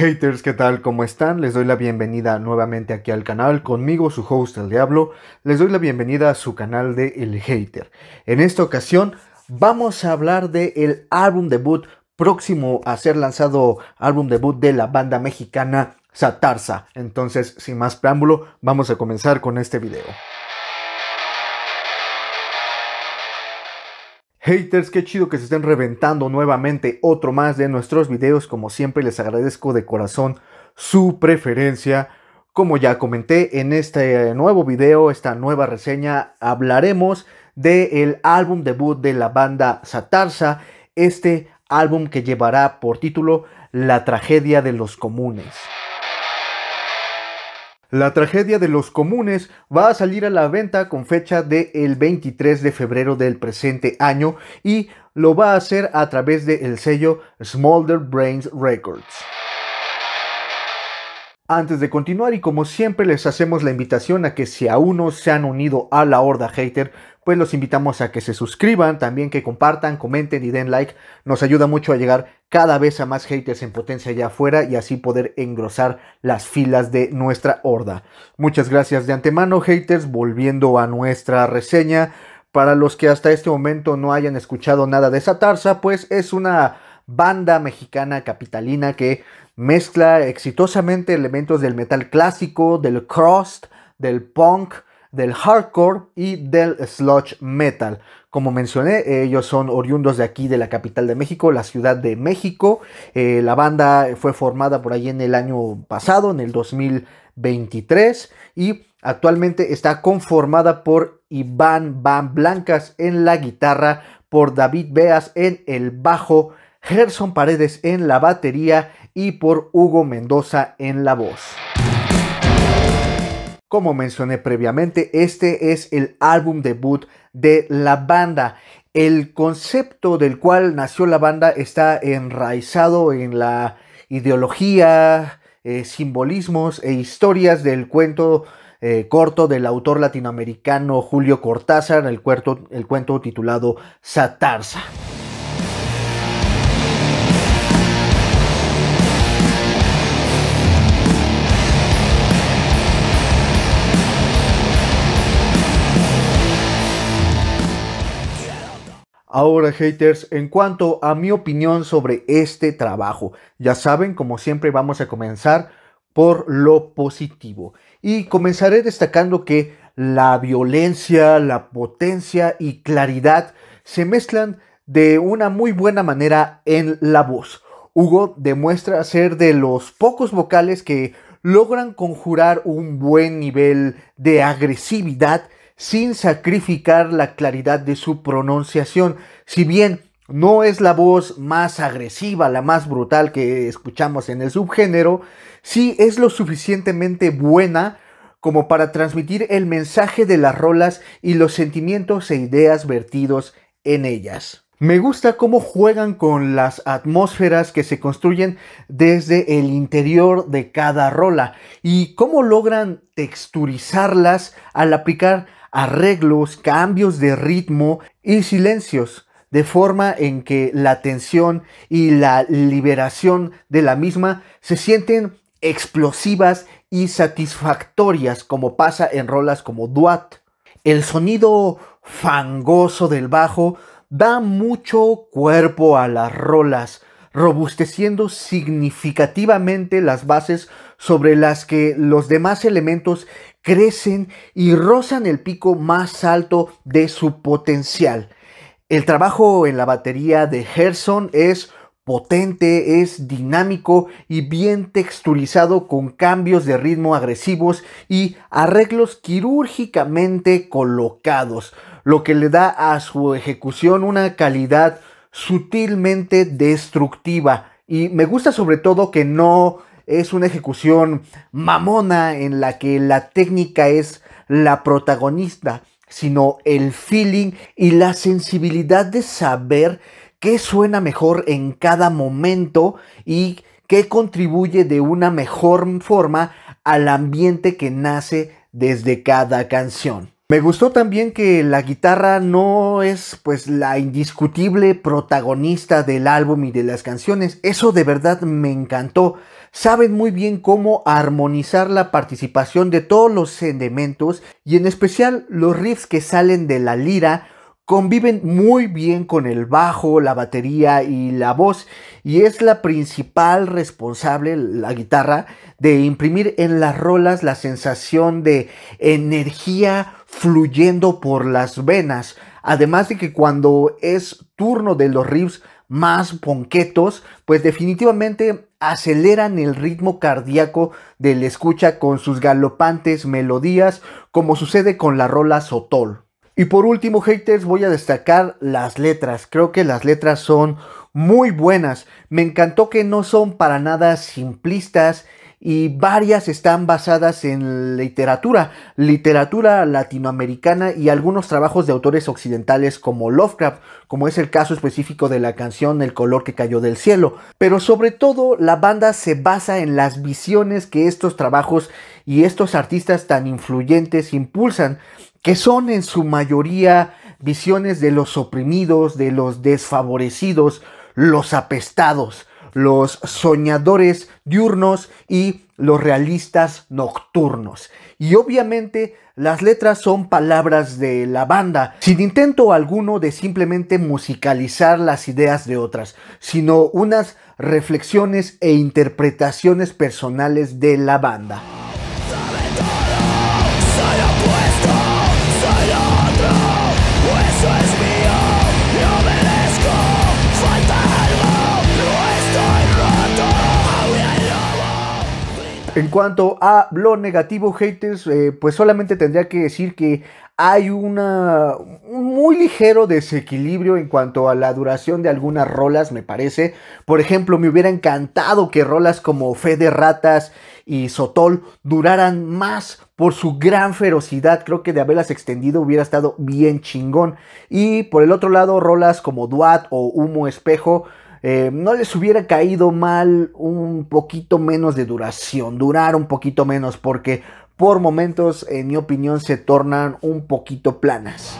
Haters, ¿qué tal? ¿Cómo están? Les doy la bienvenida nuevamente aquí al canal, conmigo su host el Diablo, les doy la bienvenida a su canal de El Hater. En esta ocasión vamos a hablar del el álbum debut próximo a ser lanzado, álbum debut de la banda mexicana Satarza. Entonces, sin más preámbulo, vamos a comenzar con este video. Haters, qué chido que se estén reventando nuevamente otro más de nuestros videos. Como siempre, les agradezco de corazón su preferencia. Como ya comenté en este nuevo video, esta nueva reseña, hablaremos del álbum debut de la banda Satarsa. Este álbum que llevará por título La tragedia de los comunes. La tragedia de los comunes va a salir a la venta con fecha del 23 de febrero del presente año y lo va a hacer a través del el sello Smolder Brains Records. Antes de continuar y como siempre les hacemos la invitación a que si aún no se han unido a la horda hater, pues los invitamos a que se suscriban, también que compartan, comenten y den like. Nos ayuda mucho a llegar cada vez a más haters en potencia allá afuera y así poder engrosar las filas de nuestra horda. Muchas gracias de antemano haters, volviendo a nuestra reseña. Para los que hasta este momento no hayan escuchado nada de esa tarsa, pues es una banda mexicana capitalina que Mezcla exitosamente elementos del metal clásico, del crust, del punk, del hardcore y del sludge metal. Como mencioné, ellos son oriundos de aquí, de la capital de México, la Ciudad de México. Eh, la banda fue formada por ahí en el año pasado, en el 2023, y actualmente está conformada por Iván Van Blancas en la guitarra, por David Beas en el bajo, Gerson Paredes en la batería y por Hugo Mendoza en la voz. Como mencioné previamente, este es el álbum debut de la banda. El concepto del cual nació la banda está enraizado en la ideología, eh, simbolismos e historias del cuento eh, corto del autor latinoamericano Julio Cortázar, el cuento, el cuento titulado Satarsa. Ahora haters, en cuanto a mi opinión sobre este trabajo, ya saben, como siempre vamos a comenzar por lo positivo. Y comenzaré destacando que la violencia, la potencia y claridad se mezclan de una muy buena manera en la voz. Hugo demuestra ser de los pocos vocales que logran conjurar un buen nivel de agresividad sin sacrificar la claridad de su pronunciación. Si bien no es la voz más agresiva, la más brutal que escuchamos en el subgénero, sí es lo suficientemente buena como para transmitir el mensaje de las rolas y los sentimientos e ideas vertidos en ellas. Me gusta cómo juegan con las atmósferas que se construyen desde el interior de cada rola y cómo logran texturizarlas al aplicar arreglos, cambios de ritmo y silencios, de forma en que la tensión y la liberación de la misma se sienten explosivas y satisfactorias como pasa en rolas como Duat. El sonido fangoso del bajo da mucho cuerpo a las rolas, robusteciendo significativamente las bases sobre las que los demás elementos crecen y rozan el pico más alto de su potencial. El trabajo en la batería de Gerson es potente, es dinámico y bien texturizado con cambios de ritmo agresivos y arreglos quirúrgicamente colocados, lo que le da a su ejecución una calidad sutilmente destructiva. Y me gusta sobre todo que no es una ejecución mamona en la que la técnica es la protagonista, sino el feeling y la sensibilidad de saber qué suena mejor en cada momento y qué contribuye de una mejor forma al ambiente que nace desde cada canción. Me gustó también que la guitarra no es pues la indiscutible protagonista del álbum y de las canciones. Eso de verdad me encantó. Saben muy bien cómo armonizar la participación de todos los elementos y en especial los riffs que salen de la lira conviven muy bien con el bajo, la batería y la voz y es la principal responsable, la guitarra, de imprimir en las rolas la sensación de energía fluyendo por las venas. Además de que cuando es turno de los riffs más ponquetos, pues definitivamente aceleran el ritmo cardíaco del escucha con sus galopantes melodías, como sucede con la rola Sotol. Y por último, haters, voy a destacar las letras. Creo que las letras son muy buenas. Me encantó que no son para nada simplistas y varias están basadas en literatura, literatura latinoamericana y algunos trabajos de autores occidentales como Lovecraft, como es el caso específico de la canción El color que cayó del cielo. Pero sobre todo la banda se basa en las visiones que estos trabajos y estos artistas tan influyentes impulsan que son en su mayoría visiones de los oprimidos, de los desfavorecidos, los apestados, los soñadores diurnos y los realistas nocturnos. Y obviamente las letras son palabras de la banda, sin intento alguno de simplemente musicalizar las ideas de otras, sino unas reflexiones e interpretaciones personales de la banda. En cuanto a lo negativo, haters, eh, pues solamente tendría que decir que hay una, un muy ligero desequilibrio en cuanto a la duración de algunas rolas, me parece. Por ejemplo, me hubiera encantado que rolas como Fe de Ratas y Sotol duraran más por su gran ferocidad. Creo que de haberlas extendido hubiera estado bien chingón. Y por el otro lado, rolas como Duat o Humo Espejo eh, no les hubiera caído mal un poquito menos de duración, durar un poquito menos, porque por momentos, en mi opinión, se tornan un poquito planas.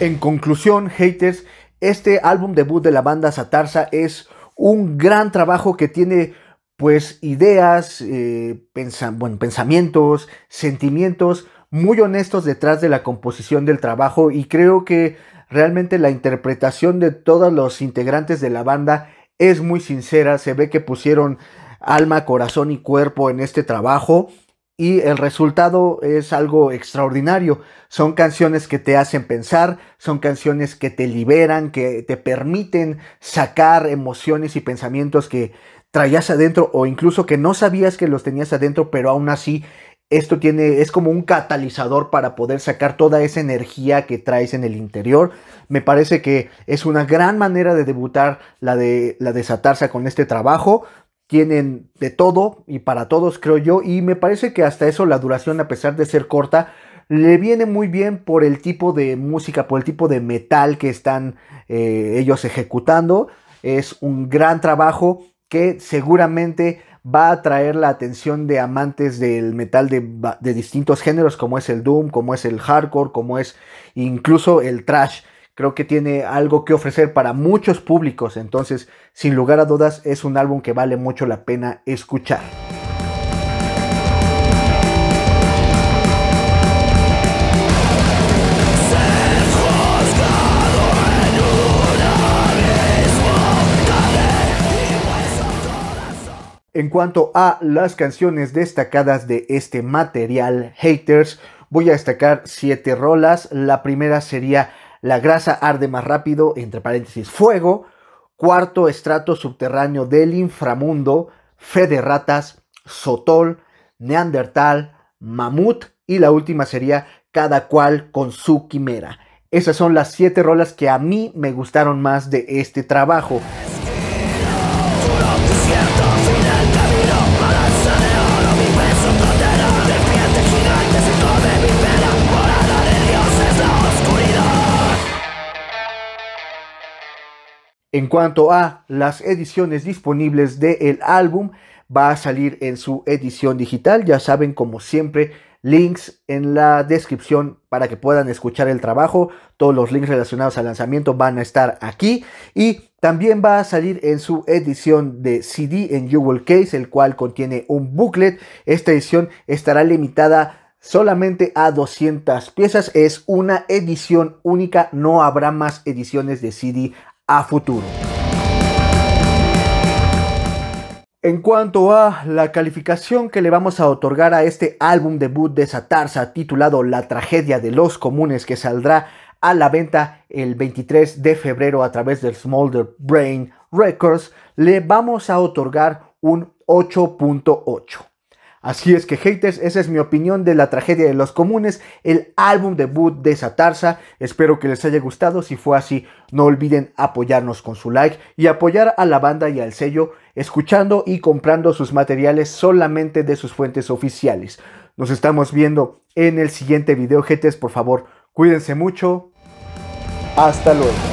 En conclusión, haters, este álbum debut de la banda Satarsa es un gran trabajo que tiene pues ideas, eh, pensamientos, sentimientos muy honestos detrás de la composición del trabajo y creo que realmente la interpretación de todos los integrantes de la banda es muy sincera, se ve que pusieron alma, corazón y cuerpo en este trabajo y el resultado es algo extraordinario. Son canciones que te hacen pensar, son canciones que te liberan, que te permiten sacar emociones y pensamientos que traías adentro o incluso que no sabías que los tenías adentro, pero aún así esto tiene es como un catalizador para poder sacar toda esa energía que traes en el interior. Me parece que es una gran manera de debutar la de la desatarse con este trabajo tienen de todo y para todos, creo yo. Y me parece que hasta eso la duración, a pesar de ser corta, le viene muy bien por el tipo de música, por el tipo de metal que están eh, ellos ejecutando. Es un gran trabajo que seguramente va a atraer la atención de amantes del metal de, de distintos géneros, como es el doom, como es el hardcore, como es incluso el trash creo que tiene algo que ofrecer para muchos públicos, entonces sin lugar a dudas es un álbum que vale mucho la pena escuchar. En cuanto a las canciones destacadas de este material, haters, voy a destacar siete rolas. La primera sería la grasa arde más rápido, entre paréntesis, fuego. Cuarto estrato subterráneo del inframundo, fe de ratas, sotol, neandertal, mamut y la última sería cada cual con su quimera. Esas son las siete rolas que a mí me gustaron más de este trabajo. En cuanto a las ediciones disponibles del álbum, va a salir en su edición digital. Ya saben, como siempre, links en la descripción para que puedan escuchar el trabajo. Todos los links relacionados al lanzamiento van a estar aquí. Y también va a salir en su edición de CD en Jewel Case, el cual contiene un booklet. Esta edición estará limitada solamente a 200 piezas. Es una edición única, no habrá más ediciones de CD futuro. En cuanto a la calificación que le vamos a otorgar a este álbum debut de Satarsa titulado La tragedia de los comunes que saldrá a la venta el 23 de febrero a través del Smolder Brain Records, le vamos a otorgar un 8.8. Así es que haters, esa es mi opinión de la tragedia de los comunes, el álbum debut de Satarsa. Espero que les haya gustado, si fue así, no olviden apoyarnos con su like y apoyar a la banda y al sello escuchando y comprando sus materiales solamente de sus fuentes oficiales. Nos estamos viendo en el siguiente video, haters, por favor, cuídense mucho. Hasta luego.